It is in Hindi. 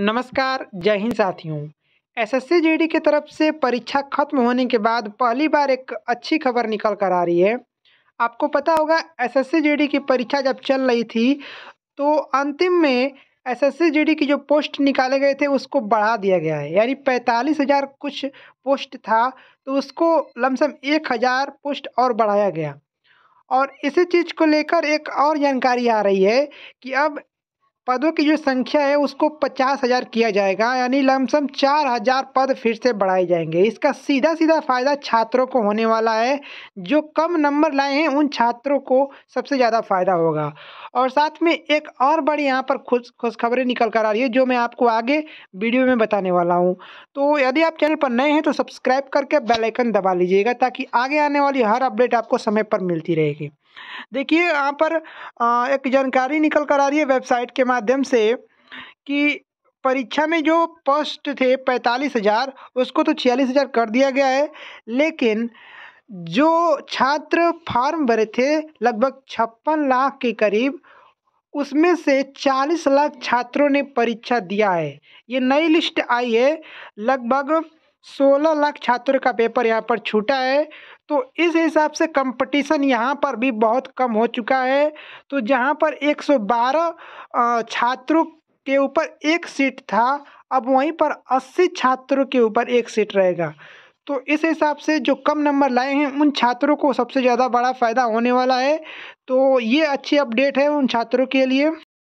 नमस्कार जय हिंद साथियों एसएससी जीडी की तरफ से परीक्षा खत्म होने के बाद पहली बार एक अच्छी खबर निकल कर आ रही है आपको पता होगा एसएससी जीडी की परीक्षा जब चल रही थी तो अंतिम में एसएससी जीडी की जो पोस्ट निकाले गए थे उसको बढ़ा दिया गया है यानी पैंतालीस हज़ार कुछ पोस्ट था तो उसको लमसम एक हज़ार पोस्ट और बढ़ाया गया और इसी चीज़ को लेकर एक और जानकारी आ रही है कि अब पदों की जो संख्या है उसको पचास हज़ार किया जाएगा यानी लमसम चार हज़ार पद फिर से बढ़ाए जाएंगे इसका सीधा सीधा फ़ायदा छात्रों को होने वाला है जो कम नंबर लाए हैं उन छात्रों को सबसे ज़्यादा फ़ायदा होगा और साथ में एक और बड़ी यहाँ पर खुश खुशखबरी निकल कर आ रही है जो मैं आपको आगे वीडियो में बताने वाला हूँ तो यदि आप चैनल पर नए हैं तो सब्सक्राइब करके बेल आइकन दबा लीजिएगा ताकि आगे आने वाली हर अपडेट आपको समय पर मिलती रहेगी देखिए यहाँ पर एक जानकारी निकल कर आ रही है वेबसाइट के माध्यम से कि परीक्षा में जो पोस्ट थे पैंतालीस हज़ार उसको तो छियालीस हज़ार कर दिया गया है लेकिन जो छात्र फार्म भरे थे लगभग छप्पन लाख के करीब उसमें से चालीस लाख छात्रों ने परीक्षा दिया है ये नई लिस्ट आई है लगभग सोलह लाख छात्रों का पेपर यहाँ पर छूटा है तो इस हिसाब से कंपटीशन यहाँ पर भी बहुत कम हो चुका है तो जहाँ पर 112 छात्रों के ऊपर एक सीट था अब वहीं पर 80 छात्रों के ऊपर एक सीट रहेगा तो इस हिसाब से जो कम नंबर लाए हैं उन छात्रों को सबसे ज़्यादा बड़ा फ़ायदा होने वाला है तो ये अच्छी अपडेट है उन छात्रों के लिए